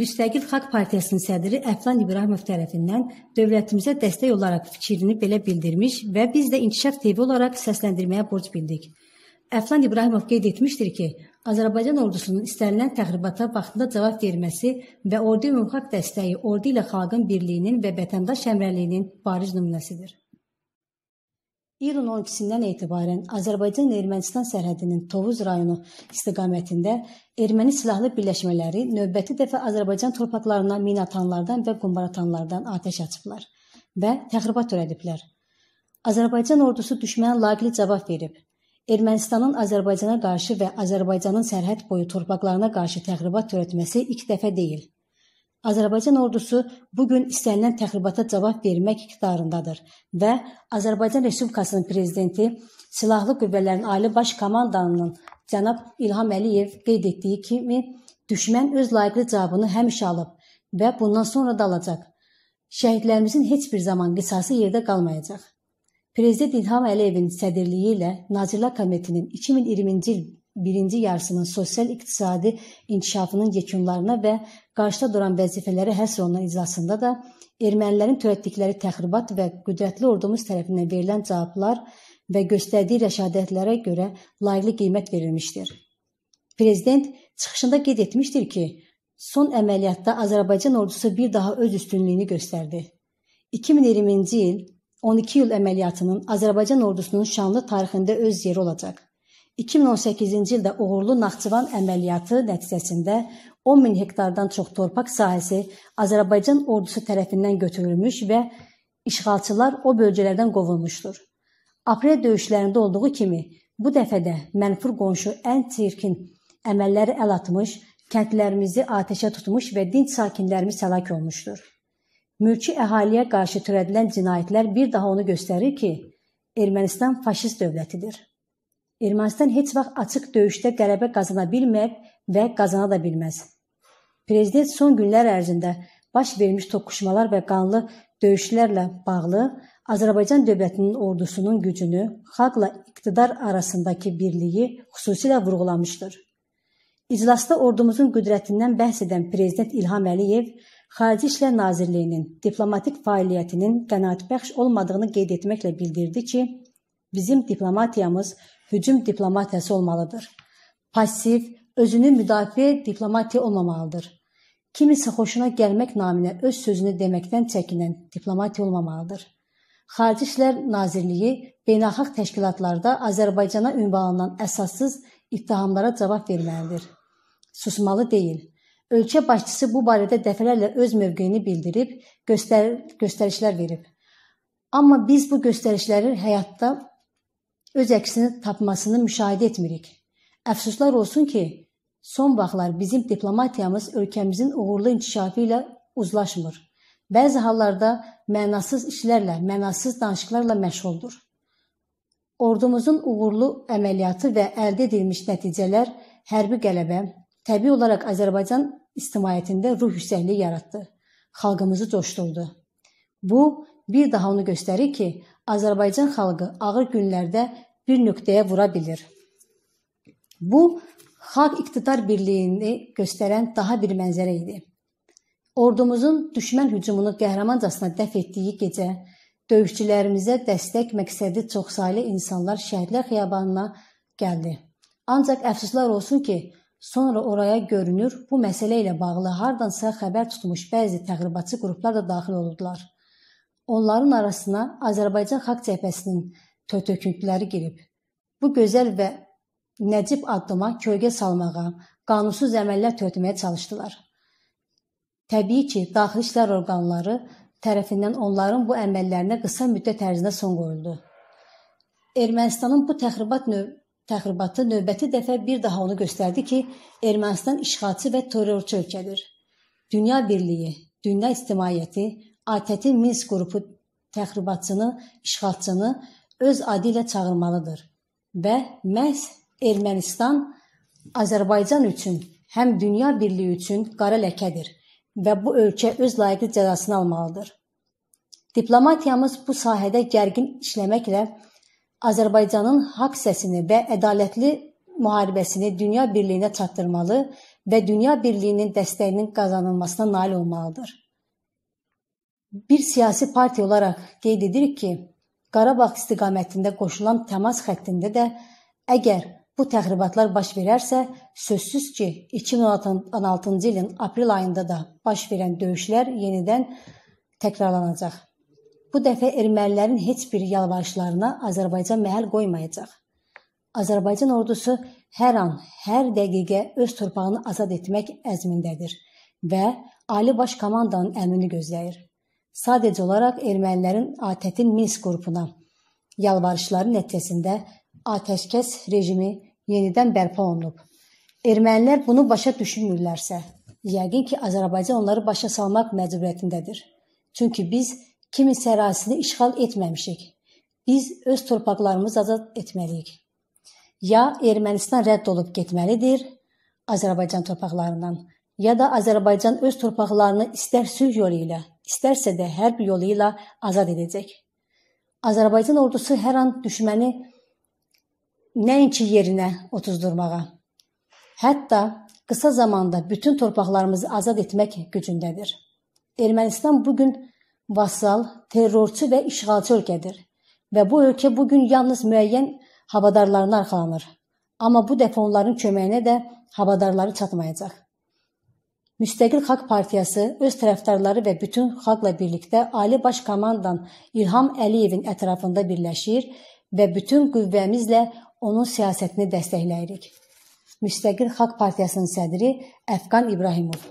Müstəqil Xalq Partiyasının sədri Əflan İbrahimov tərəfindən dövlətimizə dəstək olaraq fikrini belə bildirmiş və biz də İnkişaf TV olaraq səsləndirməyə borc bildik. Əflan İbrahimov qeyd etmişdir ki, Azərbaycan ordusunun istənilən təxribata vaxtında cavab verməsi və ordu ümumxalq dəstəyi ordu ilə xalqın birliyinin və vətəndaş həmrəyliyinin bariz nümunəsidir. İyunun 12-dən etibarən Azərbaycan-Ermənistan sərhədinin Tovuz rayonu istiqamətində erməni silahlı birləşmələri növbəti dəfə Azərbaycan torpaqlarına mina atanlardan və qumbara atanlardan atəş açıblar və təxribat törədiblər. Azərbaycan ordusu düşmənə layiqli cavab verib. Ermənistanın Azərbaycana qarşı və Azərbaycanın sərhəd boyu torpaqlarına qarşı təxribat törətməsi ilk dəfə deyil. Azərbaycan ordusu bu gün istənilən təxribata cavab vermək iqtidarındadır və Azərbaycan Respublikasının prezidenti Silahlı Qüvvələrin Ali Baş Komandanının cənab İlham Əliyev qeyd etdiyi kimi düşmən öz layiqli cavabını həmişə alıb və bundan sonra da alacaq. Şəhidlərimizin heç bir zaman qisası yerdə qalmayacaq. Prezident İlham Əliyevin sədrliyi ilə Nazirlər Komitəsinin 2020-ci il birinci yarısının sosial-iqtisadi inkişafının yekunlarına və qarşıda duran vəzifələrə həsr olunan iclasında da ermənilərin törətdikləri təxribat və qüdrətli ordumuz tərəfindən verilən cavablar və göstərdiyi rəşadətlərə görə layiqli qiymət verilmişdir. Prezident çıxışında qeyd etmişdir ki, son əməliyyatda Azərbaycan ordusu bir daha öz üstünlüyünü göstərdi. 2020-ci il 12 yıl əməliyyatının Azərbaycan ordusunun şanlı tarixində öz yeri olacaq. 2018-ci ildə uğurlu Naxçıvan əməliyyatı nəticəsində 10 min hektardan çox torpaq sahəsi Azərbaycan ordusu tərəfindən götürülmüş və işğalçılar o bölgələrdən qovulmuşdur. Aprel döyüşlərində olduğu kimi bu dəfə də mənfur qonşu ən çirkin əməlləri əl atmış, kəndlərimizi atəşə tutmuş və dinc sakinlərimiz həlak olmuşdur. Mülki əhaliyə qarşı törədilən cinayətlər bir daha onu göstərir ki, Ermənistan faşist dövlətidir. Ermənistan heç vaxt açıq döyüşdə qələbə qazana bilməyib və qazana da bilməz. Prezident son günlər ərzində baş vermiş toqquşmalar və qanlı döyüşlərlə bağlı Azərbaycan dövlətinin ordusunun gücünü, xalqla iqtidar arasındakı birliyi xüsusilə vurğulamışdır. İclasda ordumuzun qüdrətindən bəhs edən prezident İlham Əliyev Xarici İşlər Nazirliyinin diplomatik fəaliyyətinin qənaətbəxş olmadığını qeyd etməklə bildirdi ki, bizim diplomatiyamız hücum diplomatiyası olmalıdır. Pasiv, özünü müdafiə diplomatiya olmamalıdır. Kimisi xoşuna gəlmək naminə öz sözünü deməkdən çəkinən diplomatiya olmamalıdır. Xarici İşlər Nazirliyi beynəlxalq təşkilatlarda Azərbaycana ünvanlanan əsassız ittihamlara cavab verməlidir. Susmalı deyil. Ölkə başçısı bu barədə dəfələrlə öz mövqeyini bildirib, göstər göstərişlər verib. Amma biz bu göstərişləri həyatda öz əksini tapmasını müşahidə etmirik. Əfsuslar olsun ki, son vaxtlar bizim diplomatiyamız ölkəmizin uğurlu inkişafı ilə uzlaşmır. Bəzi hallarda mənasız işlərlə, mənasız danışıqlarla məşğuldur. Ordumuzun uğurlu əməliyyatı və əldə edilmiş nəticələr hərbi qələbə təbii olaraq Azərbaycan ictimaiyyətində ruh yüksəkliyi yaratdı. Xalqımızı coşdurdu. Bu bir daha onu göstərir ki, Azərbaycan xalqı ağır günlərdə bir nöqtəyə vura bilər. Bu xalq iqtidar birliyini göstərən daha bir mənzərə idi. Ordumuzun düşmən hücumunu qəhrəmancasına dəf etdiyi gecə döyüşçülərimizə dəstək məqsədi çoxsaylı insanlar şəhidlər xiyabanına gəldi. Ancaq əfsuslar olsun ki, Sonra oraya görünür, bu məsələ ilə bağlı hardansa xəbər tutmuş bəzi təxribatçı qruplar da daxil oldular. Onların arasına Azərbaycan Xalq Cəbhəsinin tötöküntüləri girib. Bu gözəl və nəcib addıma kölgə salmağa, qanunsuz əməllər törtməyə çalışdılar. Təbii ki, daxili işlər orqanları tərəfindən onların bu əməllərinə qısa müddət ərzində son qoyuldu. Ermənistanın bu təxribat növ təxribatı növbəti dəfə bir daha onu göstərdi ki, Ermənistan işğalçı və terrorçu ölkədir. Dünya birliyi, dünya ictimaiyyəti ATƏT-in Minsk qrupu təxribatçını, işğalçını öz adı ilə çağırmalıdır və məhz Ermənistan Azərbaycan üçün həm dünya birliyi üçün qara ləkədir və bu ölkə öz layiqli cəzasını almalıdır. Diplomatiyamız bu sahədə gərgin işləməklə Azərbaycanın haqq səsini və ədalətli müharibəsini dünya birliyinə çatdırmalı və dünya birliyinin dəstəyinin qazanılmasına nail olmalıdır bir siyasi partiya olaraq qeyd edirik ki, Qarabağ istiqamətində qoşulan təmas xəttində də əgər bu təxribatlar baş verərsə, sözsüz ki, 2016-cı ilin aprel ayında da baş verən döyüşlər yenidən təkrarlanacaq. Bu dəfə ermənilərin heç bir yalvarışlarına Azərbaycan məhəl qoymayacaq. Azərbaycan ordusu hər an, hər dəqiqə öz torpağını azad etmək əzmindədir və Ali Baş Komandanın əmrini gözləyir sadəcə olaraq ermənilərin ATƏT-in Minsk qrupuna yalvarışları nəticəsində atəşkəs rejimi yenidən bərpa olunub. Ermənilər bunu başa düşmürlərsə, yəqin ki, Azərbaycan onları başa salmaq məcburiyyətindədir. Çünki biz kimin sərasini işğal etməmişik. Biz öz torpaqlarımızı azad etməliyik. Ya Ermənistan rədd olub getməlidir Azərbaycan torpaqlarından, ya da Azərbaycan öz torpaqlarını istər sülh yolu ilə, istərsə də hərb yolu ilə azad edəcək. Azərbaycan ordusu hər an düşməni nəinki yerinə otuzdurmağa, hətta qısa zamanda bütün torpaqlarımızı azad etmək gücündədir. Ermənistan bu gün vasal, terrorçu və işğalçı ölkədir və bu ölkə bu gün yalnız müəyyən havadarlarına arxalanır. Amma bu dəfə onların köməyinə də havadarları çatmayacaq. Müstəqil Xalq Partiyası öz tərəfdarları və bütün xalqla birlikdə Ali Baş Komandan İlham Əliyevin ətrafında birləşir və bütün qüvvəmizlə onun siyasətini dəstəkləyirik. Müstəqil Xalq Partiyasının sədri Əfqan İbrahimov